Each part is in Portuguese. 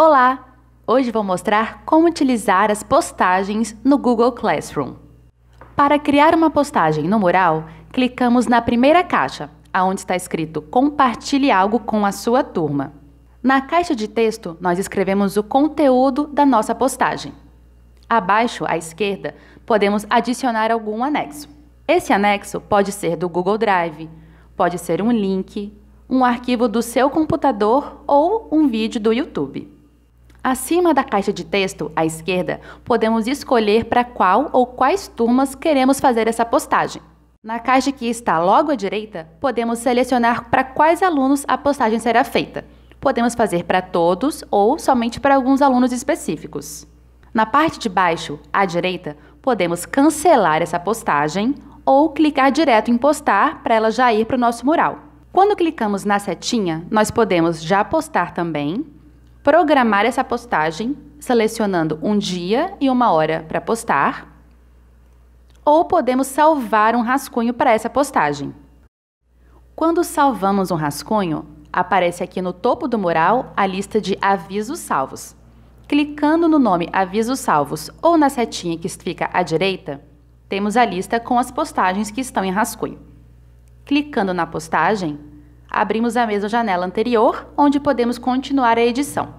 Olá! Hoje vou mostrar como utilizar as postagens no Google Classroom. Para criar uma postagem no mural, clicamos na primeira caixa, aonde está escrito Compartilhe algo com a sua turma. Na caixa de texto, nós escrevemos o conteúdo da nossa postagem. Abaixo, à esquerda, podemos adicionar algum anexo. Esse anexo pode ser do Google Drive, pode ser um link, um arquivo do seu computador ou um vídeo do YouTube. Acima da caixa de texto, à esquerda, podemos escolher para qual ou quais turmas queremos fazer essa postagem. Na caixa que está logo à direita, podemos selecionar para quais alunos a postagem será feita. Podemos fazer para todos ou somente para alguns alunos específicos. Na parte de baixo, à direita, podemos cancelar essa postagem ou clicar direto em postar para ela já ir para o nosso mural. Quando clicamos na setinha, nós podemos já postar também programar essa postagem, selecionando um dia e uma hora para postar, ou podemos salvar um rascunho para essa postagem. Quando salvamos um rascunho, aparece aqui no topo do mural a lista de avisos salvos. Clicando no nome Avisos Salvos ou na setinha que fica à direita, temos a lista com as postagens que estão em rascunho. Clicando na postagem, abrimos a mesma janela anterior, onde podemos continuar a edição.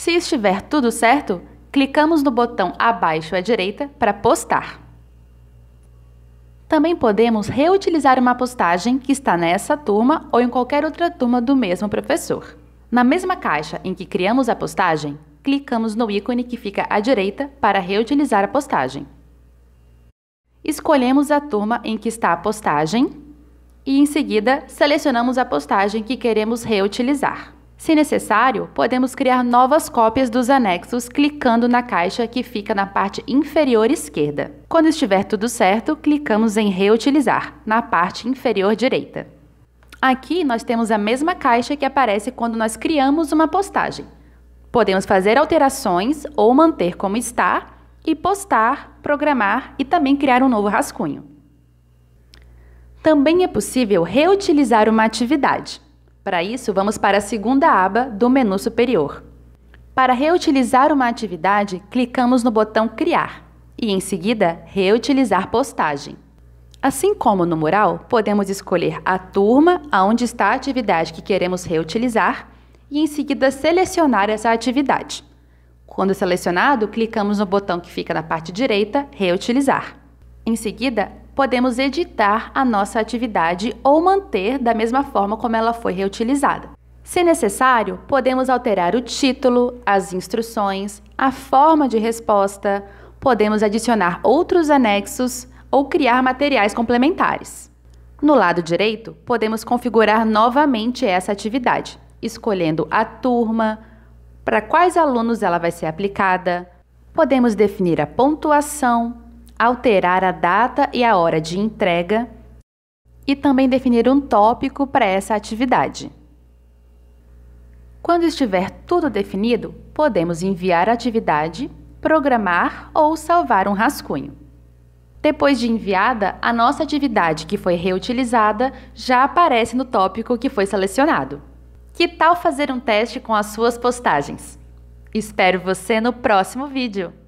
Se estiver tudo certo, clicamos no botão abaixo à direita para postar. Também podemos reutilizar uma postagem que está nessa turma ou em qualquer outra turma do mesmo professor. Na mesma caixa em que criamos a postagem, clicamos no ícone que fica à direita para reutilizar a postagem. Escolhemos a turma em que está a postagem e, em seguida, selecionamos a postagem que queremos reutilizar. Se necessário, podemos criar novas cópias dos anexos clicando na caixa que fica na parte inferior esquerda. Quando estiver tudo certo, clicamos em Reutilizar, na parte inferior direita. Aqui nós temos a mesma caixa que aparece quando nós criamos uma postagem. Podemos fazer alterações ou manter como está e postar, programar e também criar um novo rascunho. Também é possível reutilizar uma atividade. Para isso, vamos para a segunda aba do menu superior. Para reutilizar uma atividade, clicamos no botão Criar e, em seguida, Reutilizar postagem. Assim como no mural, podemos escolher a turma aonde está a atividade que queremos reutilizar e, em seguida, selecionar essa atividade. Quando selecionado, clicamos no botão que fica na parte direita, Reutilizar. Em seguida, podemos editar a nossa atividade ou manter da mesma forma como ela foi reutilizada. Se necessário, podemos alterar o título, as instruções, a forma de resposta, podemos adicionar outros anexos ou criar materiais complementares. No lado direito, podemos configurar novamente essa atividade, escolhendo a turma, para quais alunos ela vai ser aplicada, podemos definir a pontuação, alterar a data e a hora de entrega e também definir um tópico para essa atividade. Quando estiver tudo definido, podemos enviar a atividade, programar ou salvar um rascunho. Depois de enviada, a nossa atividade que foi reutilizada já aparece no tópico que foi selecionado. Que tal fazer um teste com as suas postagens? Espero você no próximo vídeo!